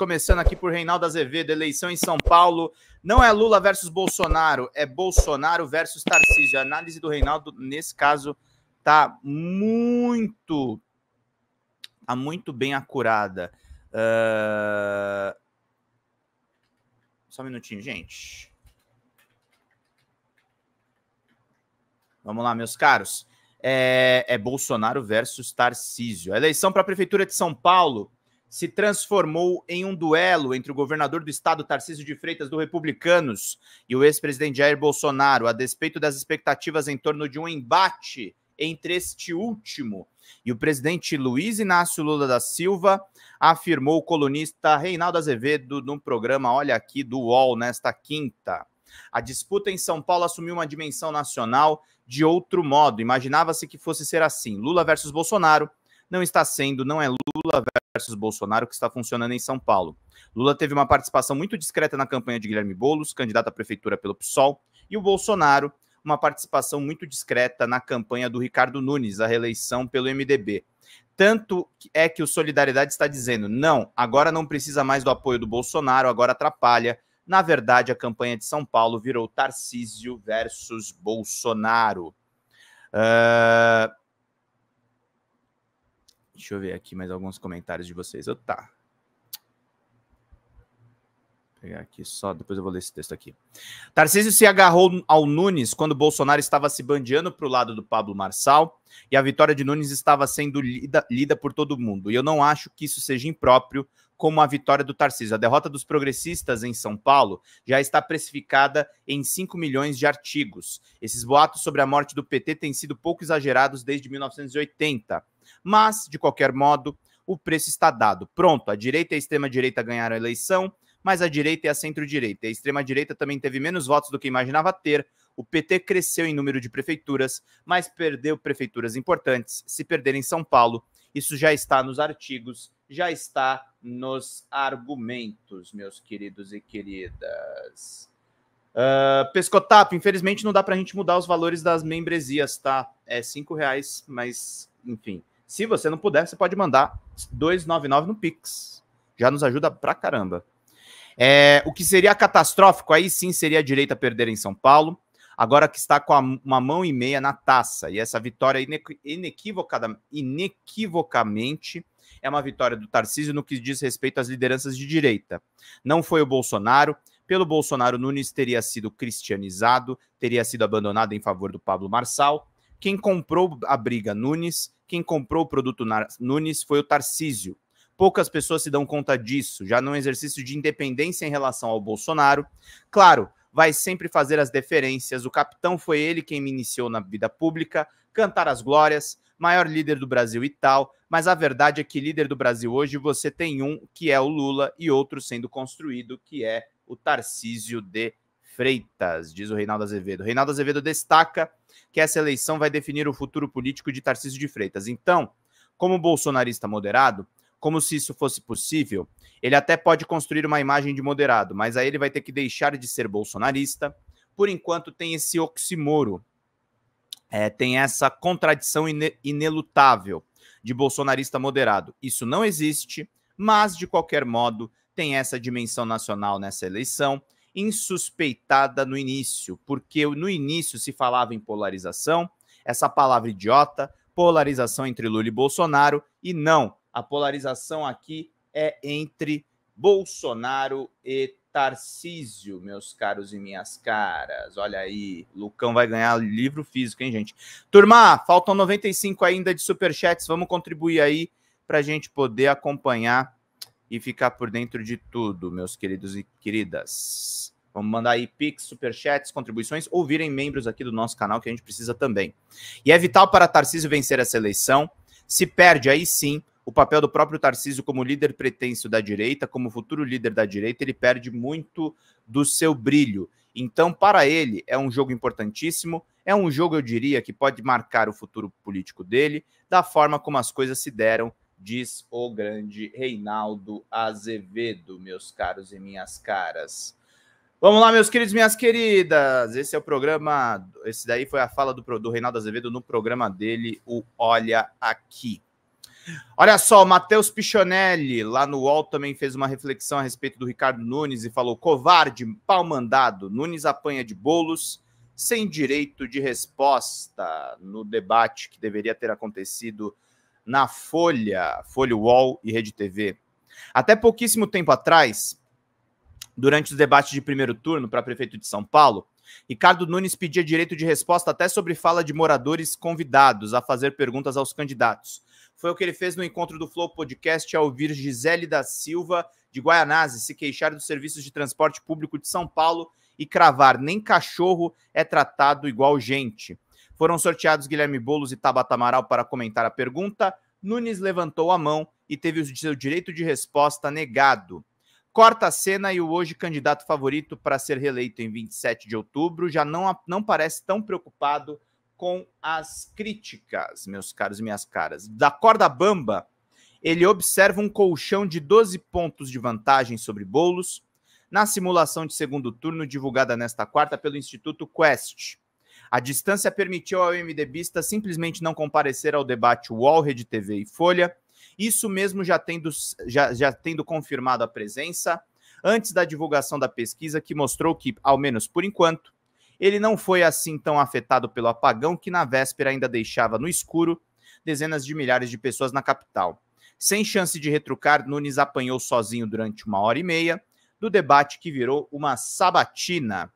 começando aqui por Reinaldo Azevedo, eleição em São Paulo. Não é Lula versus Bolsonaro, é Bolsonaro versus Tarcísio. A análise do Reinaldo, nesse caso, tá muito, tá muito bem acurada. Uh... Só um minutinho, gente. Vamos lá, meus caros. É, é Bolsonaro versus Tarcísio. A eleição para a Prefeitura de São Paulo se transformou em um duelo entre o governador do estado, Tarcísio de Freitas, do Republicanos, e o ex-presidente Jair Bolsonaro, a despeito das expectativas em torno de um embate entre este último e o presidente Luiz Inácio Lula da Silva, afirmou o colunista Reinaldo Azevedo no programa Olha Aqui do UOL nesta quinta. A disputa em São Paulo assumiu uma dimensão nacional de outro modo. Imaginava-se que fosse ser assim: Lula versus Bolsonaro, não está sendo, não é Lula versus Bolsonaro que está funcionando em São Paulo. Lula teve uma participação muito discreta na campanha de Guilherme Boulos, candidato à prefeitura pelo PSOL, e o Bolsonaro, uma participação muito discreta na campanha do Ricardo Nunes, a reeleição pelo MDB. Tanto é que o Solidariedade está dizendo: não, agora não precisa mais do apoio do Bolsonaro, agora atrapalha. Na verdade, a campanha de São Paulo virou Tarcísio versus Bolsonaro. Uh, Deixa eu ver aqui mais alguns comentários de vocês. Eu tá. Vou pegar aqui só, depois eu vou ler esse texto aqui. Tarcísio se agarrou ao Nunes quando Bolsonaro estava se bandeando para o lado do Pablo Marçal e a vitória de Nunes estava sendo lida, lida por todo mundo. E eu não acho que isso seja impróprio como a vitória do Tarcísio. A derrota dos progressistas em São Paulo já está precificada em 5 milhões de artigos. Esses boatos sobre a morte do PT têm sido pouco exagerados desde 1980. Mas, de qualquer modo, o preço está dado. Pronto, a direita e a extrema-direita ganharam a eleição, mas a direita e a centro-direita. A extrema-direita também teve menos votos do que imaginava ter. O PT cresceu em número de prefeituras, mas perdeu prefeituras importantes. Se perder em São Paulo, isso já está nos artigos, já está nos argumentos, meus queridos e queridas. Uh, Pescotap, infelizmente não dá para a gente mudar os valores das membresias, tá? É cinco reais, mas enfim. Se você não puder, você pode mandar 299 no Pix. Já nos ajuda pra caramba. É, o que seria catastrófico, aí sim seria a direita perder em São Paulo agora que está com a, uma mão e meia na taça. E essa vitória inequivocamente é uma vitória do Tarcísio no que diz respeito às lideranças de direita. Não foi o Bolsonaro. Pelo Bolsonaro, Nunes teria sido cristianizado, teria sido abandonado em favor do Pablo Marçal. Quem comprou a briga Nunes, quem comprou o produto Nunes foi o Tarcísio. Poucas pessoas se dão conta disso, já num exercício de independência em relação ao Bolsonaro. Claro, vai sempre fazer as deferências. O capitão foi ele quem me iniciou na vida pública, cantar as glórias, maior líder do Brasil e tal, mas a verdade é que líder do Brasil hoje você tem um que é o Lula e outro sendo construído que é o Tarcísio de Freitas, diz o Reinaldo Azevedo. Reinaldo Azevedo destaca que essa eleição vai definir o futuro político de Tarcísio de Freitas. Então, como bolsonarista moderado, como se isso fosse possível, ele até pode construir uma imagem de moderado, mas aí ele vai ter que deixar de ser bolsonarista. Por enquanto, tem esse oximoro, é, tem essa contradição inelutável de bolsonarista moderado. Isso não existe, mas, de qualquer modo, tem essa dimensão nacional nessa eleição, insuspeitada no início, porque no início se falava em polarização, essa palavra idiota, polarização entre Lula e Bolsonaro, e não, a polarização aqui é entre Bolsonaro e Tarcísio, meus caros e minhas caras. Olha aí, Lucão vai ganhar livro físico, hein, gente? Turma, faltam 95 ainda de superchats. Vamos contribuir aí para a gente poder acompanhar e ficar por dentro de tudo, meus queridos e queridas. Vamos mandar aí Pix, superchats, contribuições ou virem membros aqui do nosso canal que a gente precisa também. E é vital para Tarcísio vencer essa eleição. Se perde aí sim, o papel do próprio Tarcísio como líder pretenso da direita, como futuro líder da direita, ele perde muito do seu brilho. Então, para ele, é um jogo importantíssimo, é um jogo, eu diria, que pode marcar o futuro político dele, da forma como as coisas se deram, diz o grande Reinaldo Azevedo, meus caros e minhas caras. Vamos lá, meus queridos, minhas queridas. Esse é o programa. Esse daí foi a fala do, do Reinaldo Azevedo no programa dele, o Olha Aqui. Olha só, Matheus Pichonelli, lá no UOL, também fez uma reflexão a respeito do Ricardo Nunes e falou: covarde, pau mandado, Nunes apanha de bolos sem direito de resposta no debate que deveria ter acontecido na Folha, Folha UOL e Rede TV. Até pouquíssimo tempo atrás, durante os debates de primeiro turno para prefeito de São Paulo, Ricardo Nunes pedia direito de resposta até sobre fala de moradores convidados a fazer perguntas aos candidatos. Foi o que ele fez no encontro do Flow Podcast ao ouvir Gisele da Silva, de Guaianazzi, se queixar dos serviços de transporte público de São Paulo e cravar: nem cachorro é tratado igual gente. Foram sorteados Guilherme Bolos e Tabata Amaral para comentar a pergunta. Nunes levantou a mão e teve o seu direito de resposta negado. Corta a cena e o hoje candidato favorito para ser reeleito em 27 de outubro já não, não parece tão preocupado com as críticas, meus caros e minhas caras. Da corda bamba, ele observa um colchão de 12 pontos de vantagem sobre Bolos na simulação de segundo turno divulgada nesta quarta pelo Instituto Quest. A distância permitiu ao MDBista simplesmente não comparecer ao debate Wall Rede TV e Folha, isso mesmo já tendo, já, já tendo confirmado a presença antes da divulgação da pesquisa, que mostrou que, ao menos por enquanto, ele não foi assim tão afetado pelo apagão que na véspera ainda deixava no escuro dezenas de milhares de pessoas na capital. Sem chance de retrucar, Nunes apanhou sozinho durante uma hora e meia do debate que virou uma sabatina.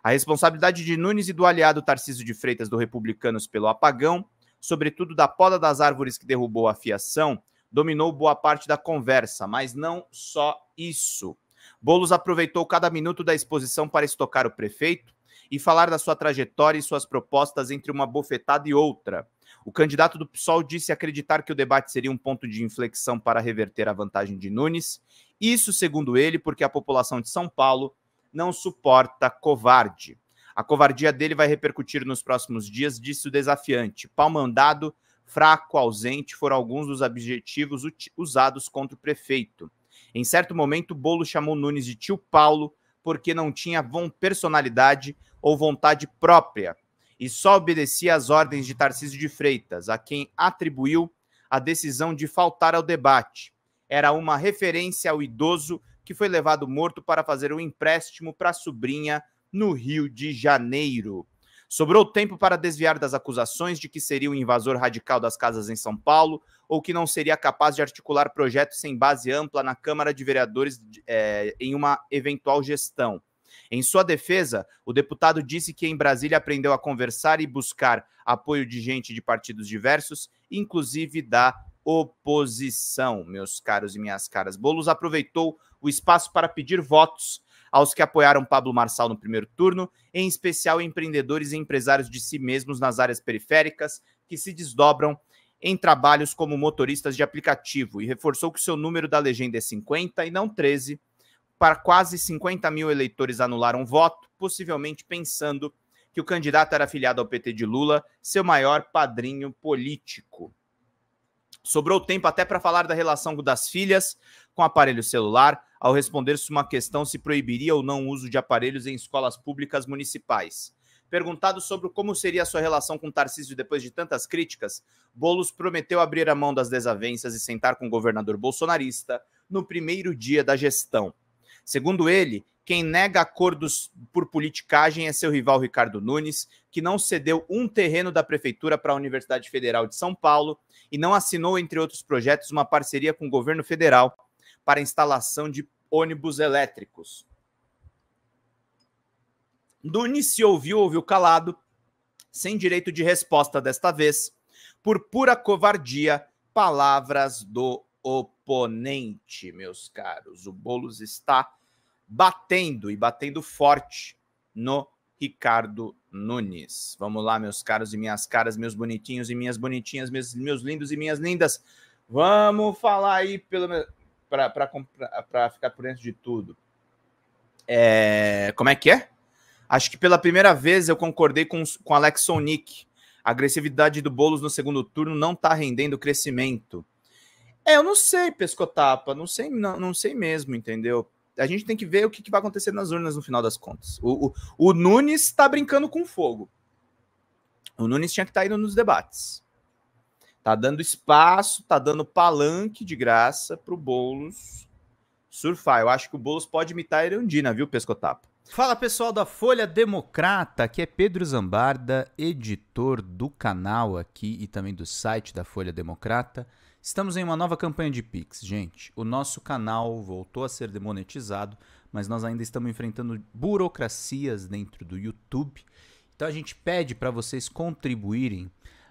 A responsabilidade de Nunes e do aliado Tarcísio de Freitas do Republicanos pelo apagão, sobretudo da poda das árvores que derrubou a fiação, dominou boa parte da conversa, mas não só isso. Bolos aproveitou cada minuto da exposição para estocar o prefeito, e falar da sua trajetória e suas propostas entre uma bofetada e outra. O candidato do PSOL disse acreditar que o debate seria um ponto de inflexão para reverter a vantagem de Nunes. Isso, segundo ele, porque a população de São Paulo não suporta covarde. A covardia dele vai repercutir nos próximos dias, disse o desafiante. Palmandado, fraco, ausente foram alguns dos objetivos usados contra o prefeito. Em certo momento, Bolo chamou Nunes de tio Paulo porque não tinha personalidade ou vontade própria e só obedecia às ordens de Tarcísio de Freitas, a quem atribuiu a decisão de faltar ao debate. Era uma referência ao idoso que foi levado morto para fazer um empréstimo para a sobrinha no Rio de Janeiro. Sobrou tempo para desviar das acusações de que seria um invasor radical das casas em São Paulo ou que não seria capaz de articular projetos sem base ampla na Câmara de Vereadores é, em uma eventual gestão. Em sua defesa, o deputado disse que em Brasília aprendeu a conversar e buscar apoio de gente de partidos diversos, inclusive da oposição. Meus caros e minhas caras, Bolos aproveitou o espaço para pedir votos aos que apoiaram Pablo Marçal no primeiro turno, em especial empreendedores e empresários de si mesmos nas áreas periféricas que se desdobram em trabalhos como motoristas de aplicativo e reforçou que seu número da legenda é 50 e não 13. Para quase 50 mil eleitores anularam voto, possivelmente pensando que o candidato era afiliado ao PT de Lula, seu maior padrinho político. Sobrou tempo até para falar da relação das filhas com aparelho celular, ao responder se uma questão se proibiria ou não o uso de aparelhos em escolas públicas municipais. Perguntado sobre como seria a sua relação com Tarcísio depois de tantas críticas, Bolos prometeu abrir a mão das desavenças e sentar com o governador bolsonarista no primeiro dia da gestão. Segundo ele, quem nega acordos por politicagem é seu rival Ricardo Nunes, que não cedeu um terreno da prefeitura para a Universidade Federal de São Paulo e não assinou, entre outros projetos, uma parceria com o governo federal para instalação de ônibus elétricos. Nunes se ouviu, ouviu calado, sem direito de resposta desta vez, por pura covardia, palavras do oponente, meus caros. O Bolos está batendo e batendo forte no Ricardo Nunes. Vamos lá, meus caros e minhas caras, meus bonitinhos e minhas bonitinhas, meus, meus lindos e minhas lindas. Vamos falar aí pelo para ficar por dentro de tudo. É, como é que é? Acho que pela primeira vez eu concordei com, com Alex Sonic. A agressividade do Boulos no segundo turno não está rendendo crescimento. É, eu não sei, pescotapa, não sei, não, não sei mesmo, entendeu? A gente tem que ver o que, que vai acontecer nas urnas no final das contas. O, o, o Nunes está brincando com fogo. O Nunes tinha que estar tá indo nos debates. Tá dando espaço, tá dando palanque de graça pro Boulos surfar. Eu acho que o Boulos pode imitar a Irandina, né, viu, Pescotapo? Fala pessoal da Folha Democrata, aqui é Pedro Zambarda, editor do canal aqui e também do site da Folha Democrata. Estamos em uma nova campanha de Pix, gente. O nosso canal voltou a ser demonetizado, mas nós ainda estamos enfrentando burocracias dentro do YouTube. Então a gente pede para vocês contribuírem